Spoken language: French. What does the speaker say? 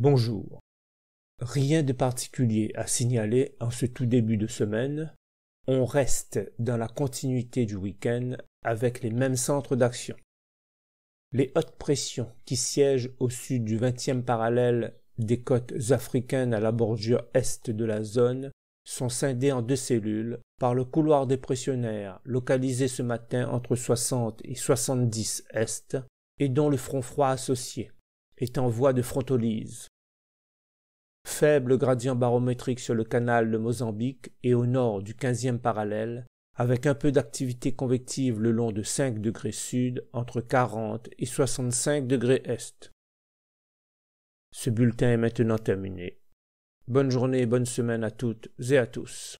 Bonjour. Rien de particulier à signaler en ce tout début de semaine. On reste dans la continuité du week-end avec les mêmes centres d'action. Les hautes pressions qui siègent au sud du 20e parallèle des côtes africaines à la bordure est de la zone sont scindées en deux cellules par le couloir dépressionnaire localisé ce matin entre 60 et 70 est et dont le front froid associé est en voie de frontolise. Faible gradient barométrique sur le canal de Mozambique et au nord du quinzième parallèle, avec un peu d'activité convective le long de 5 degrés sud entre 40 et 65 degrés est. Ce bulletin est maintenant terminé. Bonne journée et bonne semaine à toutes et à tous.